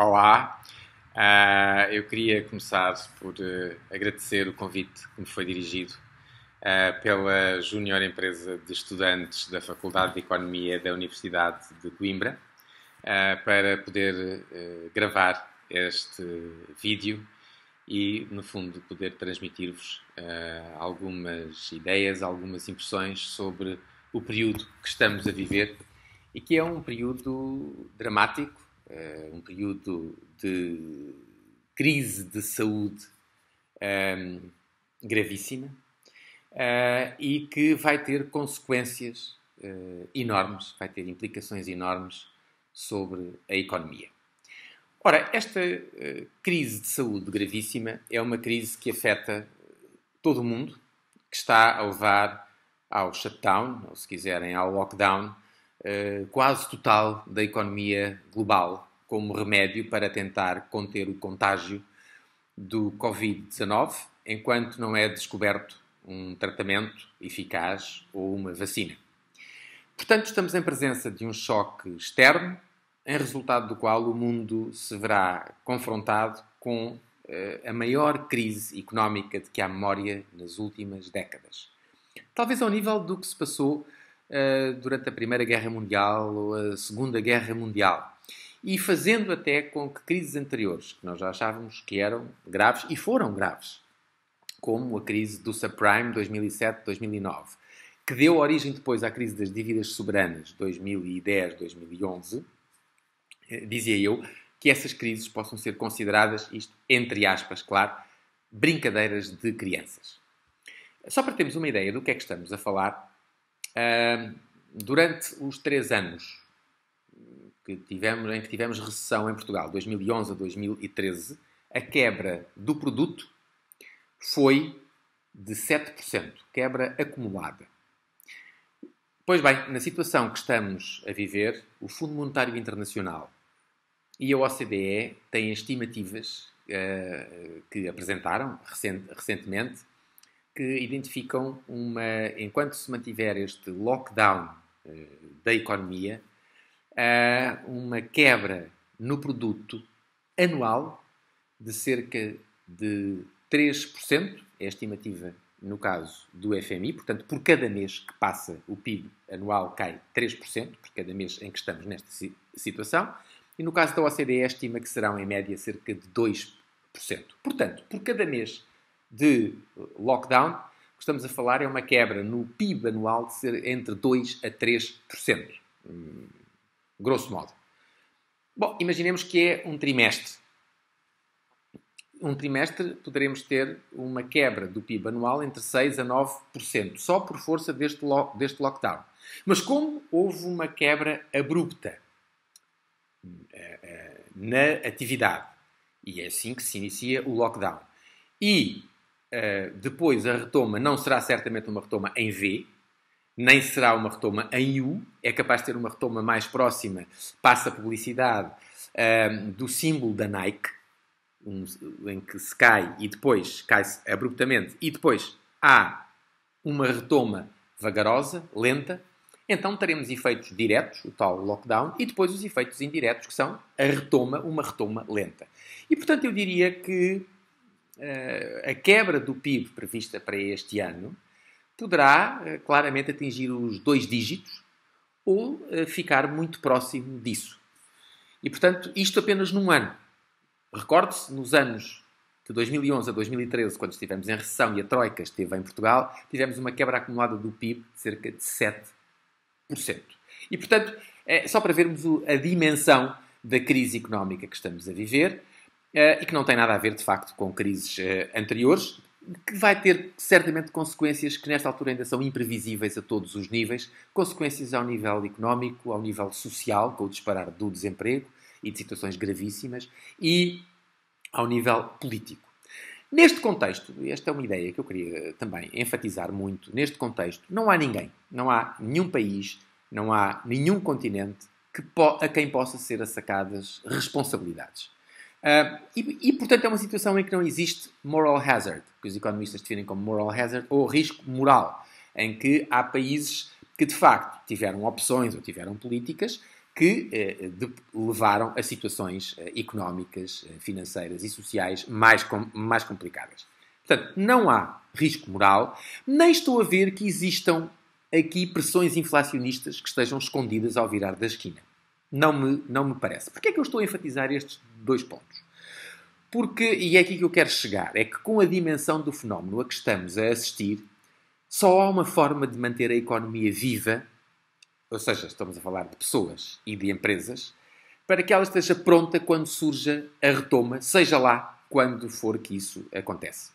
Olá, uh, eu queria começar por uh, agradecer o convite que me foi dirigido uh, pela Júnior Empresa de Estudantes da Faculdade de Economia da Universidade de Coimbra para poder gravar este vídeo e, no fundo, poder transmitir-vos algumas ideias, algumas impressões sobre o período que estamos a viver e que é um período dramático uh, um período de crise de saúde um, ehm, gravíssima uh, e que vai ter consequências uh, enormes, vai ter implicações enormes sobre a economia. Ora, esta crise de saúde gravíssima é uma crise que afeta todo o mundo, que está a levar ao shutdown, ou se quiserem, ao lockdown eh, quase total da economia global como remédio para tentar conter o contágio do Covid-19, enquanto não é descoberto um tratamento eficaz ou uma vacina. Portanto, estamos em presença de um choque externo, em resultado do qual o mundo se verá confrontado com eh, a maior crise económica de que há memória nas últimas décadas. Talvez ao nível do que se passou eh, durante a Primeira Guerra Mundial ou a Segunda Guerra Mundial. E fazendo até com que crises anteriores, que nós já achávamos que eram graves e foram graves, como a crise do subprime 2007-2009, que deu origem depois à crise das dívidas soberanas 2010-2011, eh, dizia eu, que essas crises possam ser consideradas, isto entre aspas, claro, brincadeiras de crianças. Só para termos uma ideia do que é que estamos a falar, durante os três anos que tivemos, em que tivemos recessão em Portugal, 2011 a 2013, a quebra do produto foi de 7%, quebra acumulada. Pois bem, na situação que estamos a viver, o Fundo Monetário Internacional e a OCDE têm estimativas uh, que apresentaram recentemente que identificam uma. Enquanto se mantiver este lockdown eh, da economia, há eh, uma quebra no produto anual de cerca de 3%, é a estimativa no caso do FMI, portanto, por cada mês que passa, o PIB anual cai 3%, por cada mês em que estamos nesta situação, e no caso da OCDE, estima que serão em média cerca de 2%. Portanto, por cada mês de lockdown, o que estamos a falar é uma quebra no PIB anual de ser entre 2 a 3%, hum, grosso modo. Bom, imaginemos que é um trimestre. Um trimestre poderemos ter uma quebra do PIB anual entre 6 a 9%, só por força deste, lo deste lockdown. Mas como houve uma quebra abrupta eh, eh, na atividade, e é assim que se inicia o lockdown, e eh, depois, a retoma não será certamente uma retoma em V, nem será uma retoma em U, é capaz de ter uma retoma mais próxima, passa a publicidade, uh, do símbolo da Nike, um, em que se cai e depois cai abruptamente, e depois há uma retoma vagarosa, lenta, então teremos efeitos diretos, o tal lockdown, e depois os efeitos indiretos, que são a retoma, uma retoma lenta. E portanto eu diria que eh, a quebra do PIB prevista para este ano poderá eh, claramente atingir os dois dígitos ou eh, ficar muito próximo disso. E, portanto, isto apenas num ano. Recorde-se, nos anos de 2011 a 2013, quando estivemos em recessão e a Troika esteve em Portugal, tivemos uma quebra acumulada do PIB de cerca de 7%. E, portanto, é só para vermos a dimensão da crise económica que estamos a viver, eh, e que não tem nada a ver, de facto, com crises eh, anteriores, que vai ter certamente consequências que nesta altura ainda são imprevisíveis a todos os níveis, consequências ao nível económico, ao nível social, com o disparar do desemprego e de situações gravíssimas, e ao nível político. Neste contexto, esta é uma ideia que eu queria também enfatizar muito, neste contexto não há ninguém, não há nenhum país, não há nenhum continente que, a quem possa ser assacadas responsabilidades. Uh, e, e, portanto, é uma situação em que não existe moral hazard, que os economistas definem como moral hazard, ou risco moral, em que há países que, de facto, tiveram opções ou tiveram políticas que eh, de, levaram a situações eh, económicas, eh, financeiras e sociais mais, com, mais complicadas. Portanto, não há risco moral, nem estou a ver que existam aqui pressões inflacionistas que estejam escondidas ao virar da esquina. Não me, não me parece. Porquê é que eu estou a enfatizar estes dois pontos? Porque, e é aqui que eu quero chegar, é que com a dimensão do fenómeno a que estamos a assistir, só há uma forma de manter a economia viva, ou seja, estamos a falar de pessoas e de empresas, para que ela esteja pronta quando surja a retoma, seja lá quando for que isso acontece.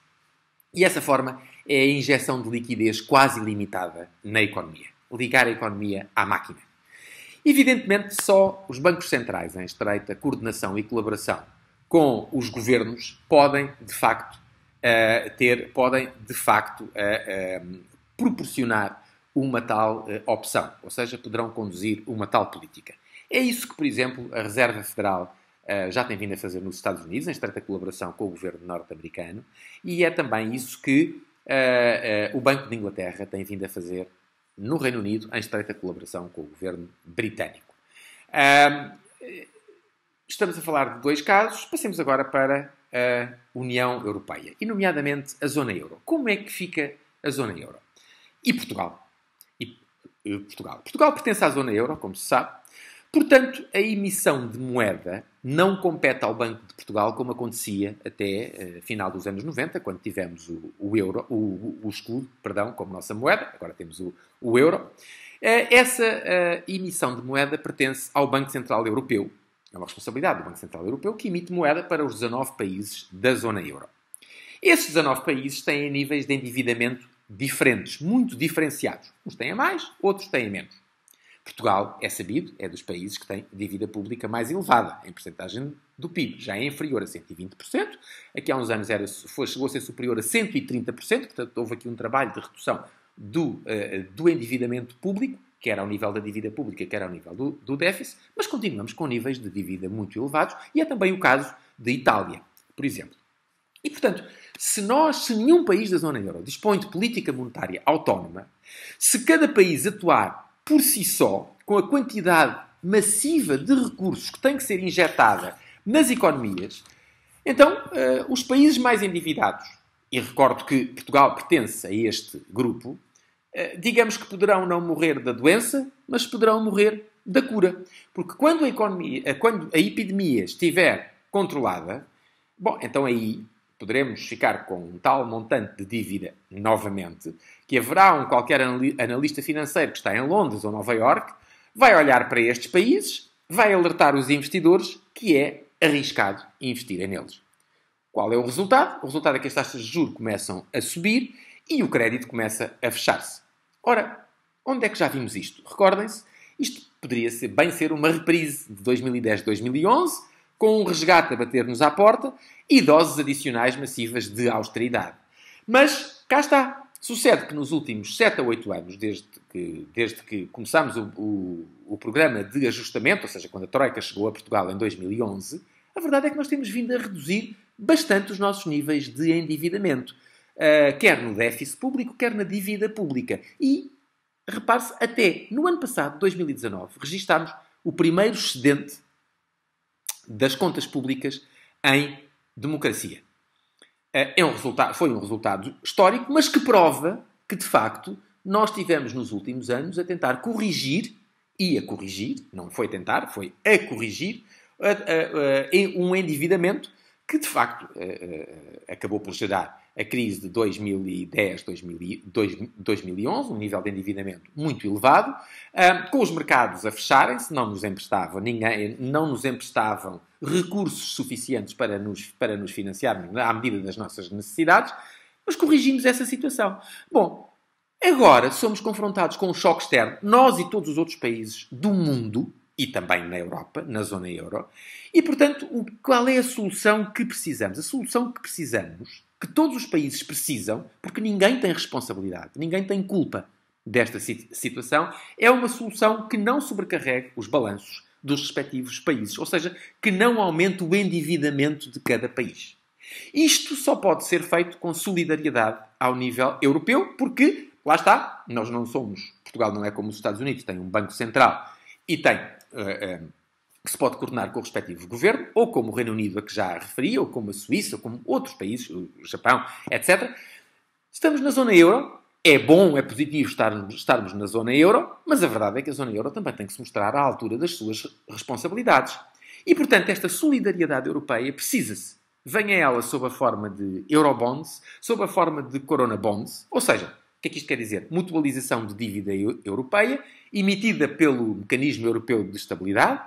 E essa forma é a injeção de liquidez quase limitada na economia. Ligar a economia à máquina. Evidentemente, só os bancos centrais, em estreita coordenação e colaboração com os governos, podem de facto eh, ter, podem de facto eh, eh, proporcionar uma tal opção, ou seja, poderão conduzir uma tal política. É isso que, por exemplo, a Reserva Federal já tem vindo a fazer nos Estados Unidos, em estreita colaboração com o governo norte-americano, e é também isso que o Banco de Inglaterra tem vindo a fazer no Reino Unido, em estreita colaboração com o governo britânico. Um, estamos a falar de dois casos, passemos agora para a União Europeia, e nomeadamente a Zona Euro. Como é que fica a Zona Euro? E Portugal? E, eh, Portugal. Portugal pertence à Zona Euro, como se sabe, Portanto, a emissão de moeda não compete ao Banco de Portugal, como acontecia até uh, final dos anos 90, quando tivemos o, o euro, o, o, escudo, perdão, como nossa moeda, agora temos o, o euro. Uh, essa uh, emissão de moeda pertence ao Banco Central Europeu, é uma responsabilidade do Banco Central Europeu, que emite moeda para os 19 países da zona euro. Esses 19 países têm níveis de endividamento diferentes, muito diferenciados. Uns têm a mais, outros têm a menos. Portugal, é sabido, é dos países que tem dívida pública mais elevada em percentagem do PIB. Já é inferior a 120%. Aqui há uns anos era, foi, chegou a ser superior a 130%, portanto houve aqui um trabalho de redução do, uh, do endividamento público, quer ao nível da dívida pública, quer ao nível do, do déficit, mas continuamos com níveis de dívida muito elevados e é também o caso da Itália, por exemplo. E, portanto, se nós, se nenhum país da zona euro dispõe de política monetária autónoma, se cada país atuar por si só, com a quantidade massiva de recursos que tem que ser injetada nas economias, então uh, os países mais endividados, e recordo que Portugal pertence a este grupo, uh, digamos que poderão não morrer da doença, mas poderão morrer da cura. Porque quando a, economia, eh, quando a epidemia estiver controlada, bom, então aí poderemos ficar com um tal montante de dívida novamente que haverá um qualquer analista financeiro que está em Londres ou Nova Iorque, vai olhar para estes países, vai alertar os investidores que é arriscado investirem neles. Qual é o resultado? O resultado é que as taxas de juros começam a subir e o crédito começa a fechar-se. Ora, onde é que já vimos isto? Recordem-se, isto poderia ser, bem ser uma reprise de 2010-2011, com um resgate a bater-nos à porta e doses adicionais massivas de austeridade. Mas cá está, Sucede que nos últimos 7 a 8 anos, desde que, desde que começámos o, o, o programa de ajustamento, ou seja, quando a Troika chegou a Portugal em 2011, a verdade é que nós temos vindo a reduzir bastante os nossos níveis de endividamento, uh, quer no déficit público, quer na dívida pública. E, repare-se, até no ano passado, 2019, registámos o primeiro excedente das contas públicas em democracia. É, é um resultado, foi um resultado histórico, mas que prova que, de facto, nós tivemos nos últimos anos a tentar corrigir, e a corrigir, não foi tentar, foi a corrigir, a, a, a, um endividamento que, de facto, acabou por gerar a crise de 2010, 2011, um nível de endividamento muito elevado, ah, com os mercados a fecharem-se, não nos emprestavam, ninguém, não nos emprestavam recursos suficientes para nos, para nos financiarmos é? à medida das nossas necessidades, mas corrigimos essa situação. Bom, agora somos confrontados com um choque externo, nós e todos os outros países do mundo, e também na Europa, na zona euro, e portanto, o, qual é a solução que precisamos? A solução que precisamos, que todos os países precisam, porque ninguém tem responsabilidade, ninguém tem culpa desta situação, é uma solução que não sobrecarregue os balanços dos respectivos países, ou seja, que não aumente o endividamento de cada país. Isto só pode ser feito com solidariedade ao nível europeu, porque, lá está, nós não somos. Portugal não é como os Estados Unidos, tem um Banco Central e tem. Uh, uh, que se pode coordenar com o respectivo governo, ou como o Reino Unido a que já referi, ou como a Suíça, ou como outros países, o Japão, etc. Estamos na zona euro, é bom, é positivo estarmos, estarmos na zona euro, mas a verdade é que a zona euro também tem que se mostrar à altura das suas responsabilidades. E, portanto, esta solidariedade europeia precisa-se. Venha ela sob a forma de eurobonds, sob a forma de corona bonds, ou seja, o que é que isto quer dizer? Mutualização de dívida europeia, emitida pelo Mecanismo Europeu de Estabilidade,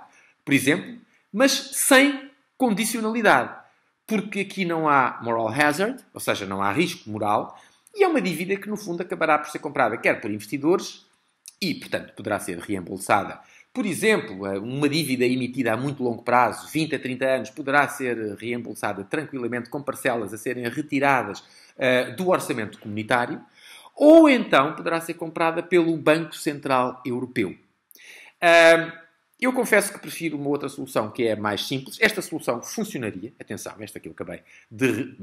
por exemplo, mas sem condicionalidade. Porque aqui não há moral hazard, ou seja, não há risco moral, e é uma dívida que, no fundo, acabará por ser comprada quer por investidores e, portanto, poderá ser reembolsada. Por exemplo, eh, uma dívida emitida a muito longo prazo, 20 a 30 anos, poderá ser reembolsada tranquilamente com parcelas a serem retiradas uh, do orçamento comunitário, ou então poderá ser comprada pelo Banco Central Europeu. Uh, eu confesso que prefiro uma outra solução que é mais simples. Esta solução funcionaria, atenção, esta que eu acabei de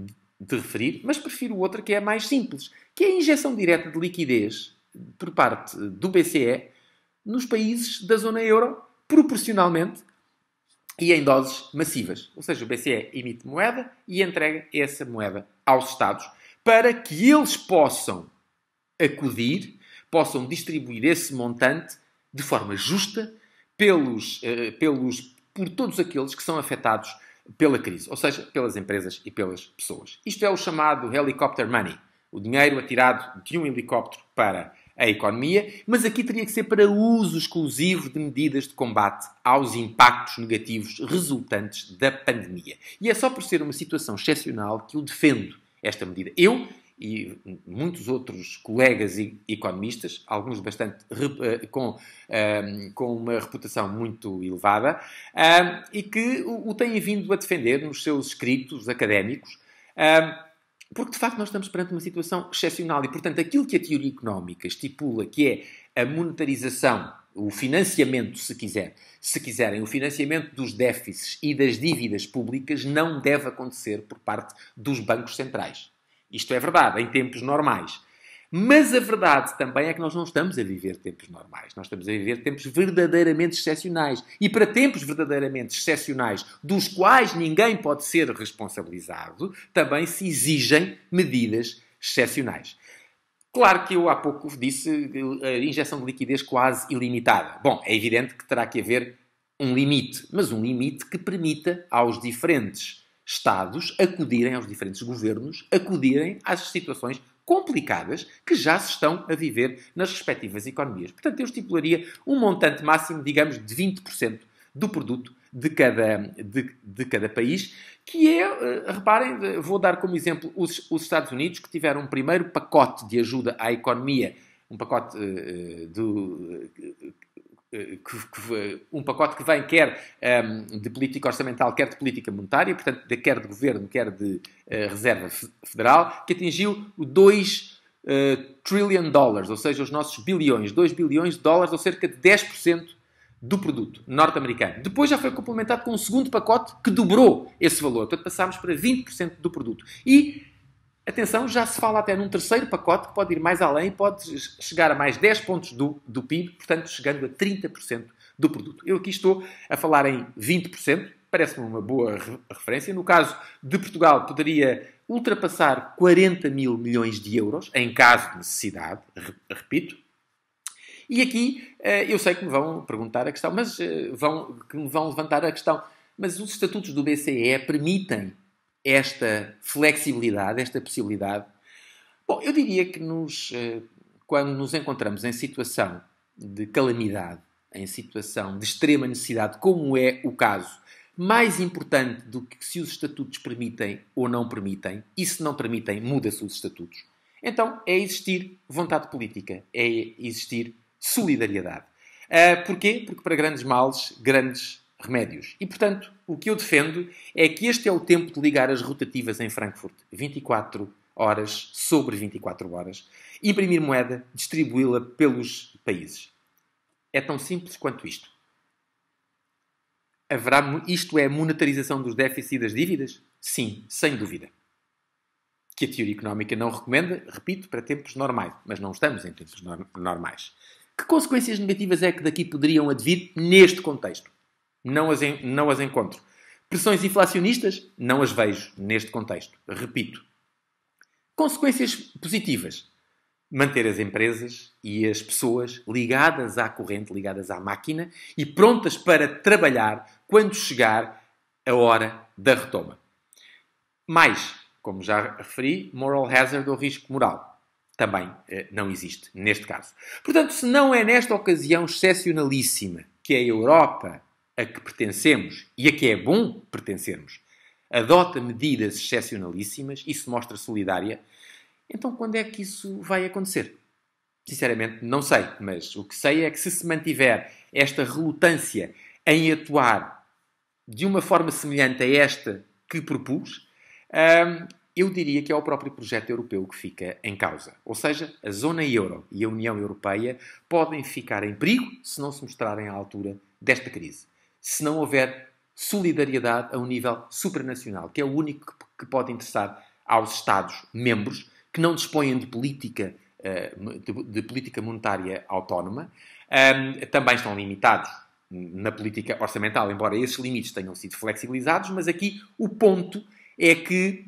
de referir, mas prefiro outra que é mais simples, que é a injeção direta de liquidez por parte do BCE nos países da zona euro, proporcionalmente e em doses massivas. Ou seja, o BCE emite moeda e entrega essa moeda aos Estados para que eles possam acudir, possam distribuir esse montante de forma justa pelos, eh, pelos, por todos aqueles que são afetados pela crise, ou seja, pelas empresas e pelas pessoas. Isto é o chamado helicopter money, o dinheiro atirado de um helicóptero para a economia, mas aqui teria que ser para uso exclusivo de medidas de combate aos impactos negativos resultantes da pandemia. E é só por ser uma situação excepcional que eu defendo esta medida. Eu e muitos outros colegas e economistas, alguns bastante eh, com, ehm, com uma reputação muito elevada, ehm, e que o têm vindo a defender nos seus escritos académicos, ehm, porque de facto nós estamos perante uma situação excepcional e, portanto, aquilo que a teoria económica estipula que é a monetarização, o financiamento, se quiser, se quiserem, o financiamento dos déficits e das dívidas públicas não deve acontecer por parte dos bancos centrais isto é verdade, em tempos normais. Mas a verdade também é que nós não estamos a viver tempos normais. Nós estamos a viver tempos verdadeiramente excepcionais. E para tempos verdadeiramente excepcionais, dos quais ninguém pode ser responsabilizado, também se exigem medidas excepcionais. Claro que eu há pouco disse eh, a injeção de liquidez quase ilimitada. Bom, é evidente que terá que haver um limite, mas um limite que permita aos diferentes Estados acudirem aos diferentes governos, acudirem às situações complicadas que já se estão a viver nas respectivas economias. Portanto, eu estipularia um montante máximo, digamos, de 20% do produto de cada, de, de, cada país, que é, eh, reparem, vou dar como exemplo os, os Estados Unidos, que tiveram um primeiro pacote de ajuda à economia, um pacote uh, do, um pacote que vem quer ehm, de política orçamental, quer de política monetária, portanto, quer de governo, quer de eh, reserva federal, que atingiu 2 eh, trillion dólares, ou seja, os nossos bilhões, 2 bilhões de dólares, ou cerca de 10% do produto norte-americano. Depois já foi complementado com um segundo pacote que dobrou esse valor, portanto, passámos para 20% do produto. E Atenção, já se fala até num terceiro pacote que pode ir mais além, pode chegar a mais 10 pontos do, do PIB, portanto, chegando a 30% do produto. Eu aqui estou a falar em 20%, parece-me uma boa referência. No caso de Portugal, poderia ultrapassar 40 mil milhões de euros, em caso de necessidade, repito. E aqui eh, eu sei que me vão perguntar a questão, mas eh, vão, que me vão levantar a questão, mas os estatutos do BCE permitem esta flexibilidade, esta possibilidade? Bom, eu diria que nos, eh, quando nos encontramos em situação de calamidade, em situação de extrema necessidade, como é o caso, mais importante do que se os estatutos permitem ou não permitem, e se não permitem, muda-se os estatutos. Então é existir vontade política, é existir solidariedade. Uh, porquê? Porque para grandes males, grandes remédios. E, portanto, o que eu defendo é que este é o tempo de ligar as rotativas em Frankfurt. 24 horas sobre 24 horas. Imprimir moeda, distribuí-la pelos países. É tão simples quanto isto. Haverá, isto é a monetarização dos déficits e das dívidas? Sim, sem dúvida. Que a teoria económica não recomenda, repito, para tempos normais. Mas não estamos em tempos normais. Que consequências negativas é que daqui poderiam advir neste contexto? não as, não as encontro. Pressões inflacionistas, não as vejo neste contexto. Repito. Consequências positivas. Manter as empresas e as pessoas ligadas à corrente, ligadas à máquina e prontas para trabalhar quando chegar a hora da retoma. Mais, como já referi, moral hazard ou risco moral também eh, não existe neste caso. Portanto, se não é nesta ocasião excepcionalíssima que a Europa a que pertencemos e a que é bom pertencermos, adota medidas excepcionalíssimas e se mostra solidária, então quando é que isso vai acontecer? Sinceramente, não sei, mas o que sei é que se se mantiver esta relutância em atuar de uma forma semelhante a esta que propus, hum, eu diria que é o próprio projeto europeu que fica em causa. Ou seja, a zona euro e a União Europeia podem ficar em perigo se não se mostrarem à altura desta crise se não houver solidariedade a um nível supranacional, que é o único que pode interessar aos Estados-membros que não dispõem de política, eh, de política monetária autónoma. Ehm, também estão limitados na política orçamental, embora esses limites tenham sido flexibilizados, mas aqui o ponto é que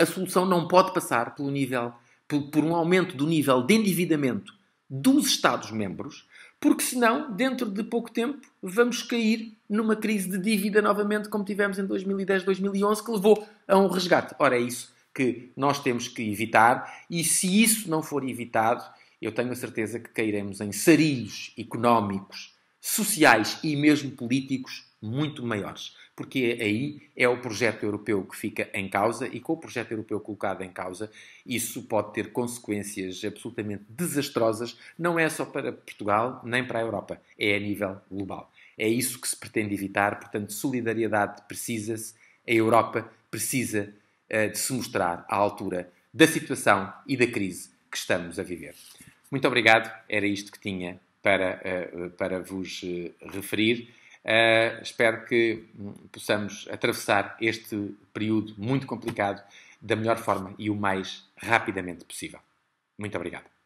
a solução não pode passar pelo nível, por um aumento do nível de endividamento dos Estados-membros, porque senão, dentro de pouco tempo, vamos cair numa crise de dívida novamente, como tivemos em 2010, 2011, que levou a um resgate. Ora, é isso que nós temos que evitar, e se isso não for evitado, eu tenho a certeza que cairemos em sarilhos económicos, sociais e mesmo políticos muito maiores porque aí é o projeto europeu que fica em causa e com o projeto europeu colocado em causa, isso pode ter consequências absolutamente desastrosas, não é só para Portugal nem para a Europa, é a nível global. É isso que se pretende evitar, portanto, solidariedade precisa-se, a Europa precisa uh, de se mostrar à altura da situação e da crise que estamos a viver. Muito obrigado, era isto que tinha para, uh, para vos uh, referir. Uh, espero que hum, possamos atravessar este período muito complicado da melhor forma e o mais rapidamente possível. Muito obrigado.